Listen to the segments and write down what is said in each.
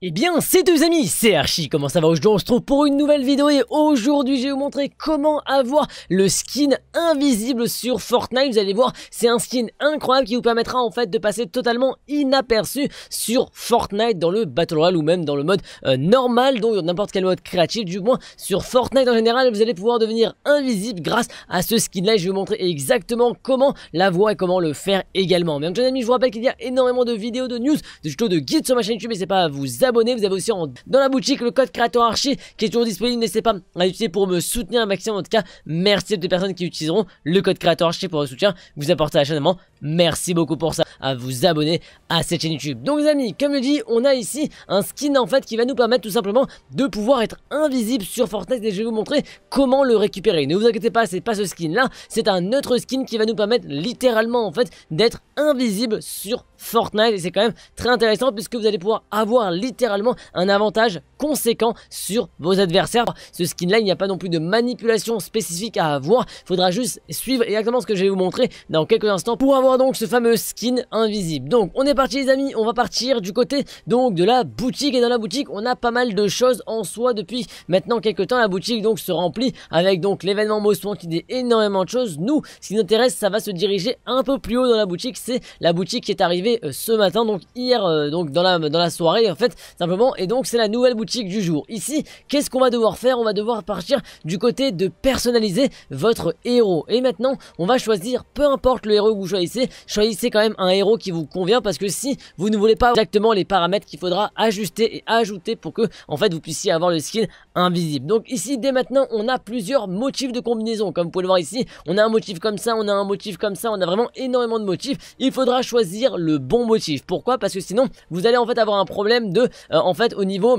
Eh bien, c'est deux amis, c'est Archie, comment ça va Aujourd'hui on se retrouve pour une nouvelle vidéo et aujourd'hui je vais vous montrer comment avoir le skin invisible sur Fortnite. Vous allez voir, c'est un skin incroyable qui vous permettra en fait de passer totalement inaperçu sur Fortnite dans le Battle Royale ou même dans le mode euh, normal, donc n'importe quel mode créatif, du moins sur Fortnite en général, vous allez pouvoir devenir invisible grâce à ce skin là. Et Je vais vous montrer exactement comment l'avoir et comment le faire également. Mais en amis, je vous rappelle qu'il y a énormément de vidéos, de news, de tutos, de guides sur ma chaîne YouTube et c'est pas à vous vous avez aussi dans la boutique le code créateur archi qui est toujours disponible. N'hésitez pas à l'utiliser pour me soutenir un maximum. En tout cas, merci à toutes les personnes qui utiliseront le code créateur archi pour le soutien. Vous apportez à la chaîne merci beaucoup pour ça, à vous abonner à cette chaîne YouTube. Donc les amis, comme je dis on a ici un skin en fait qui va nous permettre tout simplement de pouvoir être invisible sur Fortnite et je vais vous montrer comment le récupérer. Ne vous inquiétez pas, c'est pas ce skin là, c'est un autre skin qui va nous permettre littéralement en fait d'être invisible sur Fortnite et c'est quand même très intéressant puisque vous allez pouvoir avoir littéralement un avantage conséquent sur vos adversaires. Ce skin là, il n'y a pas non plus de manipulation spécifique à avoir, faudra juste suivre exactement ce que je vais vous montrer dans quelques instants pour avoir donc ce fameux skin invisible. Donc on est parti les amis, on va partir du côté donc de la boutique. Et dans la boutique on a pas mal de choses en soi depuis maintenant quelques temps. La boutique donc se remplit avec donc l'événement motion qui dit énormément de choses. Nous, ce qui nous intéresse, ça va se diriger un peu plus haut dans la boutique. C'est la boutique qui est arrivée euh, ce matin, donc hier, euh, donc dans la, dans la soirée en fait, simplement. Et donc c'est la nouvelle boutique du jour. Ici, qu'est-ce qu'on va devoir faire On va devoir partir du côté de personnaliser votre héros. Et maintenant, on va choisir, peu importe le héros que vous choisissez, choisissez, quand même un héros qui vous convient parce que si vous ne voulez pas exactement les paramètres qu'il faudra ajuster et ajouter pour que en fait vous puissiez avoir le skill invisible. Donc ici dès maintenant on a plusieurs motifs de combinaison comme vous pouvez le voir ici on a un motif comme ça, on a un motif comme ça, on a vraiment énormément de motifs. Il faudra choisir le bon motif. Pourquoi Parce que sinon vous allez en fait avoir un problème de euh, en fait au niveau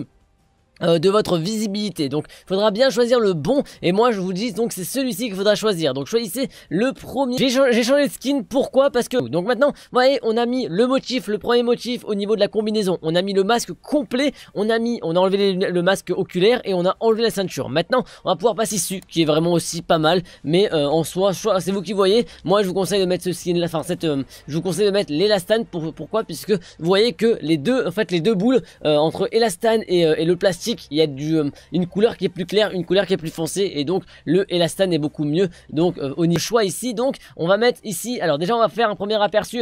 euh, de votre visibilité donc il faudra bien choisir le bon et moi je vous dis donc c'est celui-ci qu'il faudra choisir donc choisissez le premier j'ai changé de skin pourquoi parce que donc maintenant vous voyez on a mis le motif le premier motif au niveau de la combinaison on a mis le masque complet on a mis on a enlevé le masque oculaire et on a enlevé la ceinture maintenant on va pouvoir passer dessus qui est vraiment aussi pas mal mais euh, en soi c'est vous qui voyez moi je vous conseille de mettre ce skin là enfin cette euh, je vous conseille de mettre l'élastane pour, pourquoi puisque vous voyez que les deux en fait les deux boules entre élastane et le plastique il y a du, euh, une couleur qui est plus claire, une couleur qui est plus foncée, et donc le Elastan est beaucoup mieux. Donc on euh, au niveau choix ici, donc on va mettre ici, alors déjà on va faire un premier aperçu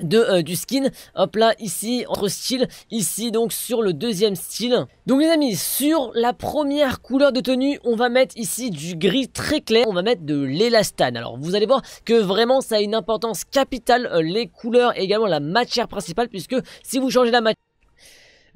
de euh, du skin hop là ici entre style ici donc sur le deuxième style donc les amis sur la première couleur de tenue on va mettre ici du gris très clair on va mettre de l'élastane alors vous allez voir que vraiment ça a une importance capitale les couleurs également la matière principale puisque si vous changez la matière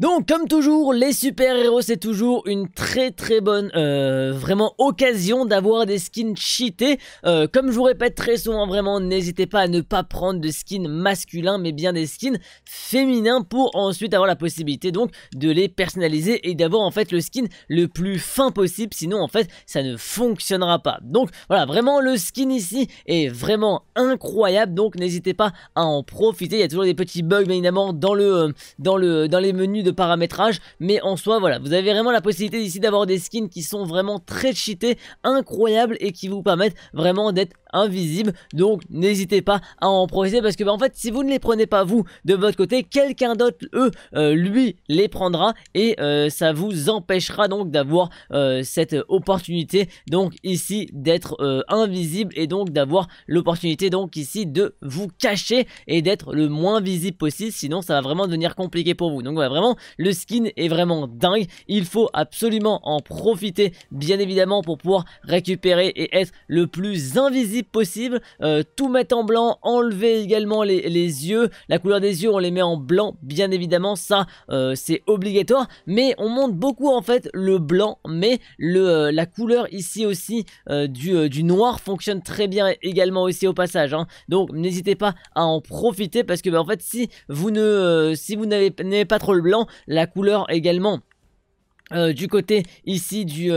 donc, comme toujours, les super-héros, c'est toujours une très très bonne, euh, vraiment, occasion d'avoir des skins cheatés. Euh, comme je vous répète très souvent, vraiment, n'hésitez pas à ne pas prendre de skins masculins, mais bien des skins féminins pour ensuite avoir la possibilité, donc, de les personnaliser et d'avoir, en fait, le skin le plus fin possible. Sinon, en fait, ça ne fonctionnera pas. Donc, voilà, vraiment, le skin ici est vraiment incroyable. Donc, n'hésitez pas à en profiter. Il y a toujours des petits bugs, évidemment, dans, le, euh, dans, le, dans les menus de paramétrage, mais en soi, voilà, vous avez vraiment la possibilité d'ici d'avoir des skins qui sont vraiment très cheatés, incroyables et qui vous permettent vraiment d'être invisible Donc n'hésitez pas à en profiter parce que bah, en fait si vous ne les prenez pas vous de votre côté, quelqu'un d'autre eux euh, lui les prendra et euh, ça vous empêchera donc d'avoir euh, cette opportunité donc ici d'être invisible et donc d'avoir l'opportunité donc ici de vous cacher et d'être le moins visible possible sinon ça va vraiment devenir compliqué pour vous. Donc voilà, vraiment le skin est vraiment dingue, il faut absolument en profiter bien évidemment pour pouvoir récupérer et être le plus invisible possible. Euh, tout mettre en blanc, enlever également les, yeux. La couleur des yeux, on les met en blanc, bien évidemment, ça euh, c'est obligatoire. Mais on monte beaucoup en fait le blanc, mais le, euh, la couleur ici aussi du, du, noir fonctionne très bien également aussi au passage. Hein. Donc n'hésitez pas à en profiter parce que bah, en fait si vous ne si vous n'avez pas trop le blanc, la couleur également du côté ici du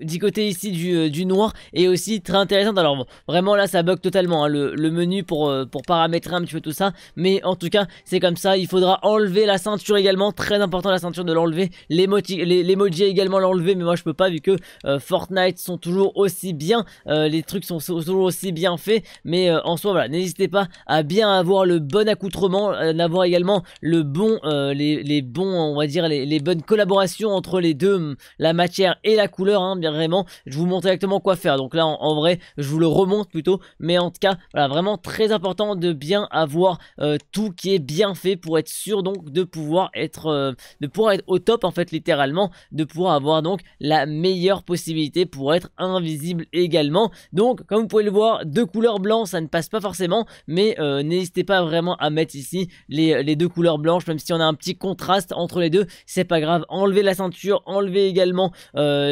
du côté ici euh, du, noir est aussi très intéressante. Alors vraiment là ça bug totalement hein, le, menu pour, euh, pour paramétrer un petit peu tout ça. Mais en tout cas c'est comme ça, il faudra enlever la ceinture également, très important la ceinture de l'enlever. L'emoji les, également l'enlever mais moi je peux pas vu que euh, Fortnite sont toujours aussi bien, les trucs sont, toujours aussi bien faits. Mais en soi voilà, n'hésitez pas à bien avoir le bon accoutrement, d'avoir également le bon, les, bons on va dire les, bonnes collaborations entre les deux, hum, la matière et la couleur hein, bien vraiment, je vous montre exactement quoi faire. Donc là, en, vrai, je vous le remonte plutôt. Mais en tout cas, voilà, vraiment très important de bien avoir euh, tout qui est bien fait pour être sûr donc de pouvoir être, euh, de pouvoir être au top en fait littéralement, de pouvoir avoir donc la meilleure possibilité pour être invisible également. Donc, comme vous pouvez le voir, deux couleurs blancs, ça ne passe pas forcément, mais euh, n'hésitez pas vraiment à mettre ici les, deux couleurs blanches, même si on a un petit contraste entre les deux, c'est pas grave. enlever la ceinture, Enlever également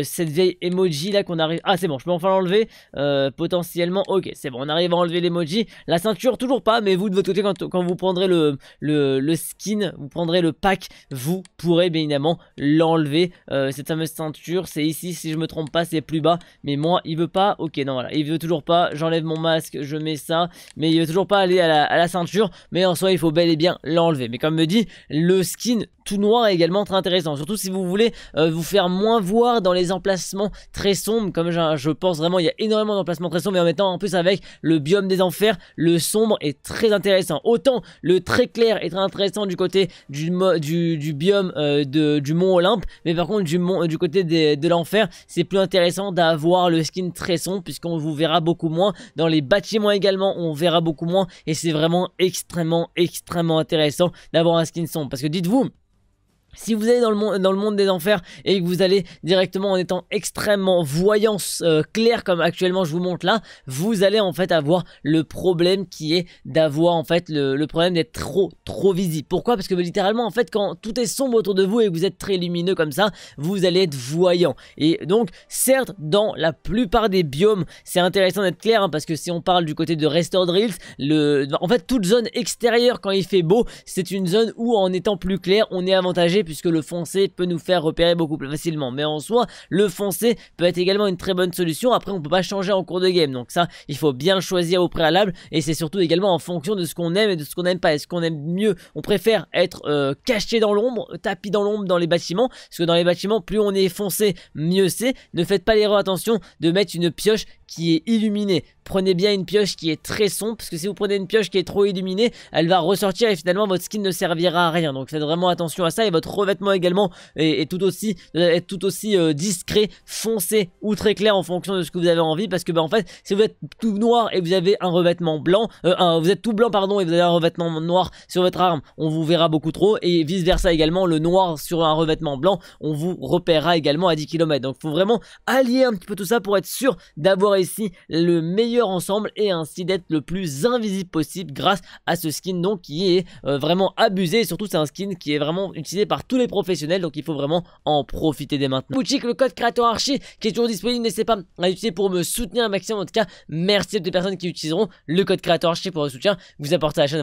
cette vieille emoji là qu'on arrive. Ah, c'est bon, je peux enfin l'enlever. Euh, potentiellement, ok, c'est bon, on arrive à enlever l'emoji. La ceinture, toujours pas, mais vous de votre côté, quand, quand vous prendrez le, le, le, skin, vous prendrez le pack, vous pourrez bien évidemment l'enlever. Euh, cette fameuse ceinture, c'est ici, si je me trompe pas, c'est plus bas. Mais moi, il veut pas. Ok, non, voilà, il veut toujours pas. J'enlève mon masque, je mets ça. Mais il veut toujours pas aller à la, à la ceinture. Mais en soi, il faut bel et bien l'enlever. Mais comme me dit, le skin tout noir est également très intéressant. Surtout si vous voulez euh, vous faire moins voir dans les emplacements très sombre, comme je, pense vraiment, il y a énormément d'emplacements très sombres, mais en mettant en plus avec le biome des enfers, le sombre est très intéressant. Autant le très clair est très intéressant du côté du, biome euh, du mont Olympe, mais par contre, du, du côté de l'enfer, c'est plus intéressant d'avoir le skin très sombre, puisqu'on vous verra beaucoup moins. Dans les bâtiments également, on verra beaucoup moins, et c'est vraiment extrêmement, extrêmement intéressant d'avoir un skin sombre. Parce que dites-vous, si vous allez dans le, monde, dans le monde des enfers et que vous allez directement en étant extrêmement voyant, euh, clair comme actuellement je vous montre là, vous allez en fait avoir le problème qui est d'avoir en fait le, problème d'être trop trop visible. Pourquoi Parce que littéralement en fait quand tout est sombre autour de vous et que vous êtes très lumineux comme ça, vous allez être voyant. Et donc certes dans la plupart des biomes c'est intéressant d'être clair hein, parce que si on parle du côté de Restored Reels, le... en fait toute zone extérieure quand il fait beau c'est une zone où en étant plus clair on est avantagé puisque le foncé peut nous faire repérer beaucoup plus facilement. Mais en soi, le foncé peut être également une très bonne solution. Après, on ne peut pas changer en cours de game. Donc ça, il faut bien choisir au préalable. Et c'est surtout également en fonction de ce qu'on aime et de ce qu'on n'aime pas. Est-ce qu'on aime mieux On préfère être euh, caché dans l'ombre, tapis dans l'ombre dans les bâtiments. Parce que dans les bâtiments, plus on est foncé, mieux c'est. Ne faites pas l'erreur, attention, de mettre une pioche qui est illuminée prenez bien une pioche qui est très sombre, parce que si vous prenez une pioche qui est trop illuminée, elle va ressortir et finalement votre skin ne servira à rien. Donc faites vraiment attention à ça et votre revêtement également est, tout aussi, euh, tout aussi euh, discret, foncé ou très clair en fonction de ce que vous avez envie, parce que bah, en fait, si vous êtes tout noir et vous avez un revêtement blanc, euh, vous êtes tout blanc pardon et vous avez un revêtement noir sur votre arme, on vous verra beaucoup trop et vice versa également le noir sur un revêtement blanc, on vous repérera également à 10 km. Donc faut vraiment allier un petit peu tout ça pour être sûr d'avoir ici le meilleur ensemble et ainsi d'être le plus invisible possible grâce à ce skin donc qui est euh, vraiment abusé et surtout c'est un skin qui est vraiment utilisé par tous les professionnels donc il faut vraiment en profiter dès maintenant. Boutique le code créateur archi qui est toujours disponible n'hésitez pas à l'utiliser pour me soutenir un maximum en tout cas merci à toutes les personnes qui utiliseront le code créateur archi pour le soutien vous apportez à la chaîne